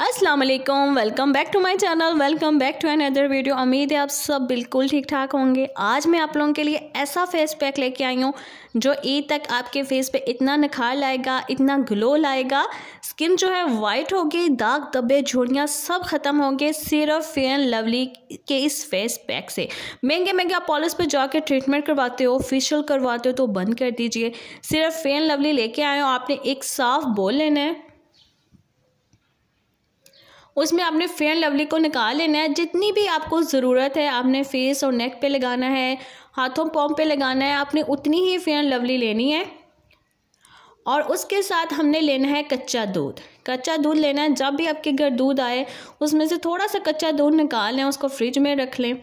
अस्सलाम वालेकुम welcome back to my channel welcome back to another video उम्मीद है आप सब बिल्कुल ठीक ठाक होंगे आज मैं आप लोगों के लिए ऐसा फेस पैक लेके आई हूँ जो ईद तक आपके फेस पे इतना निखार लाएगा इतना ग्लो लाएगा स्किन जो है वाइट होगी दाग दबे झुड़ियाँ सब ख़त्म होंगे सिर्फ फेयर लवली के इस फेस पैक से महंगे महंगे आप पॉलिस पर जाकर ट्रीटमेंट करवाते हो फेशियल करवाते हो तो बंद कर दीजिए सिर्फ फेयर लवली लेके आए हो आपने एक साफ़ बोल लेना है उसमें आपने फेयर एंड लवली को निकाल लेना है जितनी भी आपको ज़रूरत है आपने फेस और नेक पे लगाना है हाथों पॉम पे लगाना है आपने उतनी ही फेयर एंड लवली लेनी है और उसके साथ हमने लेना है कच्चा दूध कच्चा दूध लेना है जब भी आपके घर दूध आए उसमें से थोड़ा सा कच्चा दूध निकाल लें उसको फ्रिज में रख लें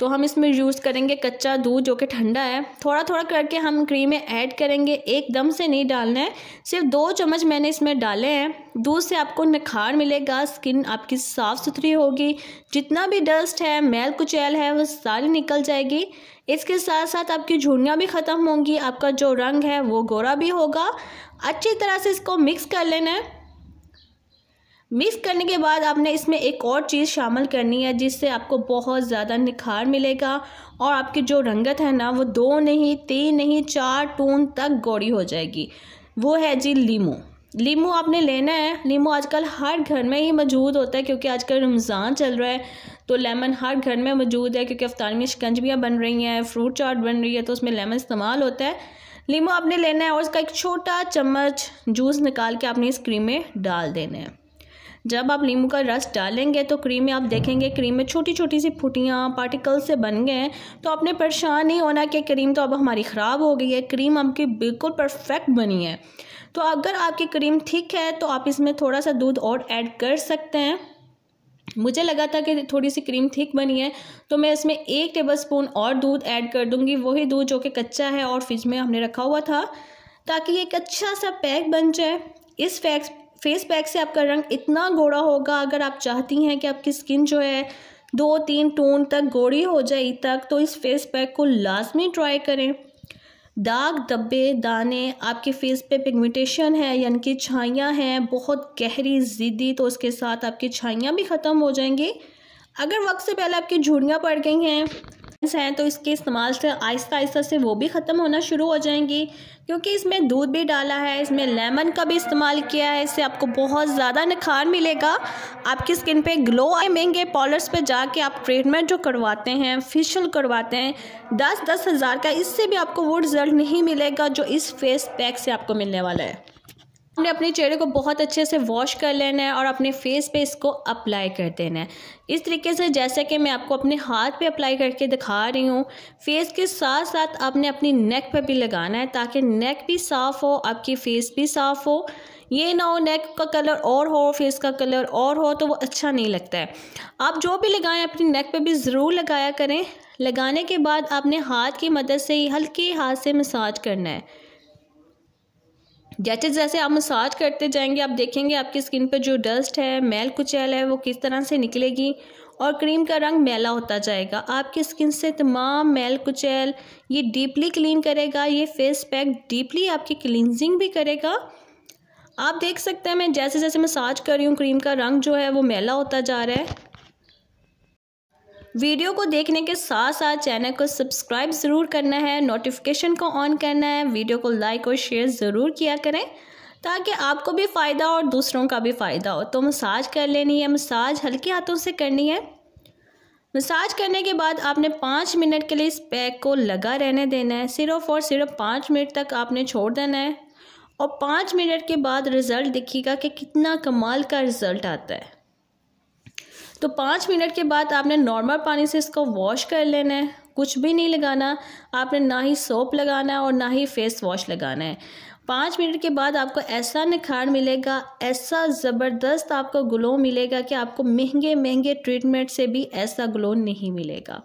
तो हम इसमें यूज़ करेंगे कच्चा दूध जो कि ठंडा है थोड़ा थोड़ा करके हम क्रीम में ऐड करेंगे एकदम से नहीं डालना है सिर्फ दो चम्मच मैंने इसमें डाले हैं दूध से आपको निखार मिलेगा स्किन आपकी साफ़ सुथरी होगी जितना भी डस्ट है मैल कुचैल है वह सारी निकल जाएगी इसके साथ साथ आपकी झुड़ियाँ भी ख़त्म होंगी आपका जो रंग है वो गोरा भी होगा अच्छी तरह से इसको मिक्स कर लेना है मिक्स करने के बाद आपने इसमें एक और चीज़ शामिल करनी है जिससे आपको बहुत ज़्यादा निखार मिलेगा और आपकी जो रंगत है ना वो दो नहीं तीन नहीं चार टून तक गौड़ी हो जाएगी वो है जी लीमू लीमू आपने लेना है लीमू आजकल हर घर में ही मौजूद होता है क्योंकि आजकल रमज़ान चल रहा है तो लेमन हर घर में मौजूद है क्योंकि अफ्तार में शिकंजबियाँ बन रही हैं फ्रूट चाट बन रही है तो उसमें लेमन इस्तेमाल होता है लीमू आपने लेना है और उसका एक छोटा चम्मच जूस निकाल के आपने इस क्रीम में डाल देना है जब आप नींबू का रस डालेंगे तो क्रीम में आप देखेंगे क्रीम में छोटी छोटी सी फुटियाँ पार्टिकल्स से बन गए हैं तो आपने परेशान नहीं होना कि क्रीम तो अब हमारी ख़राब हो गई है क्रीम आपकी बिल्कुल परफेक्ट बनी है तो अगर आपकी क्रीम ठीक है तो आप इसमें थोड़ा सा दूध और ऐड कर सकते हैं मुझे लगा था कि थोड़ी सी क्रीम थिक बनी है तो मैं इसमें एक टेबल स्पून और दूध ऐड कर दूंगी वही दूध जो कि कच्चा है और फ्रिज में हमने रखा हुआ था ताकि एक अच्छा सा पैक बन जाए इस पैक फेस पैक से आपका रंग इतना गोरा होगा अगर आप चाहती हैं कि आपकी स्किन जो है दो तीन टोन तक गोरी हो जाए तक तो इस फेस पैक को लाजमी ट्राई करें दाग दब्बे दाने आपके फेस पे पिगमेंटेशन है यानी कि छाइयाँ हैं बहुत गहरी ज़िद्दी तो उसके साथ आपकी छाइयाँ भी ख़त्म हो जाएंगी अगर वक्त से पहले आपकी झुड़ियाँ पड़ गई हैं हैं तो इसके इस्तेमाल से आहिस्ता आहिस्ता से वो भी ख़त्म होना शुरू हो जाएंगी क्योंकि इसमें दूध भी डाला है इसमें लेमन का भी इस्तेमाल किया है इससे आपको बहुत ज़्यादा निखार मिलेगा आपकी स्किन पे ग्लो महंगे पॉलर्स पे जाके आप ट्रीटमेंट जो करवाते हैं फेशियल करवाते हैं दस दस हज़ार का इससे भी आपको वो रिज़ल्ट नहीं मिलेगा जो इस फेस पैक से आपको मिलने वाला है हमने अपने चेहरे को बहुत अच्छे से वॉश कर लेना है और अपने फेस पे इसको अप्लाई कर देना है इस तरीके से जैसे कि मैं आपको अपने हाथ पे अप्लाई करके दिखा रही हूँ फेस के साथ साथ आपने अपनी नेक पे भी लगाना है ताकि नेक भी साफ़ हो आपकी फेस भी साफ़ हो ये ना हो नेक का कलर और हो फेस का कलर और हो तो वो अच्छा नहीं लगता है आप जो भी लगाएं अपनी नेक पे भी ज़रूर लगाया करें लगाने के बाद आपने हाथ की मदद से ही हल्के हाथ से मसाज करना है जैसे जैसे आप मसाज करते जाएंगे आप देखेंगे आपकी स्किन पर जो डस्ट है मैल कुचैल है वो किस तरह से निकलेगी और क्रीम का रंग मैला होता जाएगा आपकी स्किन से तमाम मैल कुचैल ये डीपली क्लीन करेगा ये फेस पैक डीपली आपकी क्लिनजिंग भी करेगा आप देख सकते हैं मैं जैसे जैसे मसाज कर रही हूँ क्रीम का रंग जो है वो मैला होता जा रहा है वीडियो को देखने के साथ साथ चैनल को सब्सक्राइब ज़रूर करना है नोटिफिकेशन को ऑन करना है वीडियो को लाइक और शेयर ज़रूर किया करें ताकि आपको भी फ़ायदा और दूसरों का भी फ़ायदा हो तो मसाज कर लेनी है मसाज हल्के हाथों से करनी है मसाज करने के बाद आपने पाँच मिनट के लिए इस पैक को लगा रहने देना है सिर्फ और सिर्फ पाँच मिनट तक आपने छोड़ देना है और पाँच मिनट के बाद रिज़ल्ट दिखेगा कि कितना कमाल का रिज़ल्ट आता है तो पाँच मिनट के बाद आपने नॉर्मल पानी से इसको वॉश कर लेना है कुछ भी नहीं लगाना आपने ना ही सोप लगाना है और ना ही फेस वॉश लगाना है पाँच मिनट के बाद आपको ऐसा निखार मिलेगा ऐसा ज़बरदस्त आपको ग्लो मिलेगा कि आपको महंगे महंगे ट्रीटमेंट से भी ऐसा ग्लो नहीं मिलेगा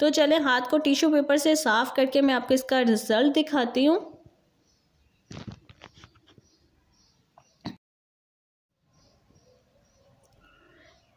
तो चले हाथ को टिश्यू पेपर से साफ़ करके मैं आपको इसका रिज़ल्ट दिखाती हूँ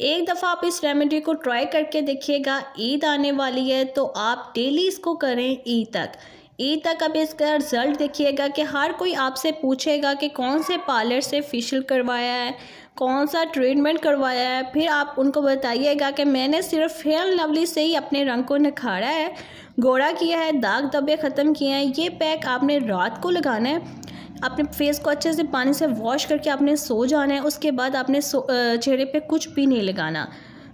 एक दफ़ा आप इस रेमेडी को ट्राई करके देखिएगा ईद आने वाली है तो आप डेली इसको करें ईद तक ईद तक अब इसका रिज़ल्ट देखिएगा कि हर कोई आपसे पूछेगा कि कौन से पार्लर से फेशियल करवाया है कौन सा ट्रीटमेंट करवाया है फिर आप उनको बताइएगा कि मैंने सिर्फ फेयर लवली से ही अपने रंग को निखारा है गोरा किया है दाग दबे ख़त्म किए हैं ये पैक आपने रात को लगाना है अपने फेस को अच्छे से पानी से वॉश करके आपने सो जाना है उसके बाद आपने चेहरे पे कुछ भी नहीं लगाना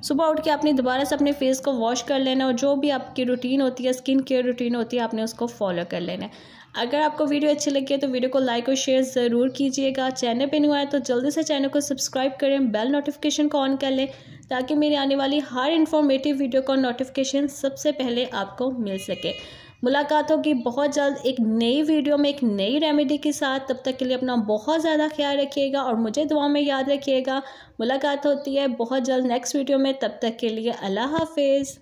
सुबह उठ के आपने दोबारा से अपने फेस को वॉश कर लेना और जो भी आपकी रूटीन होती है स्किन केयर रूटीन होती है आपने उसको फॉलो कर लेना है अगर आपको वीडियो अच्छी लगी है तो वीडियो को लाइक और शेयर ज़रूर कीजिएगा चैनल पर नहीं आए तो जल्दी से चैनल को सब्सक्राइब करें बेल नोटिफिकेशन को ऑन कर लें ताकि मेरी आने वाली हर इन्फॉर्मेटिव वीडियो का नोटिफिकेशन सबसे पहले आपको मिल सके मुलाकात होगी बहुत जल्द एक नई वीडियो में एक नई रेमेडी के साथ तब तक के लिए अपना बहुत ज़्यादा ख्याल रखिएगा और मुझे दुआ में याद रखिएगा मुलाकात होती है बहुत जल्द नेक्स्ट वीडियो में तब तक के लिए अल्लाह हाफिज़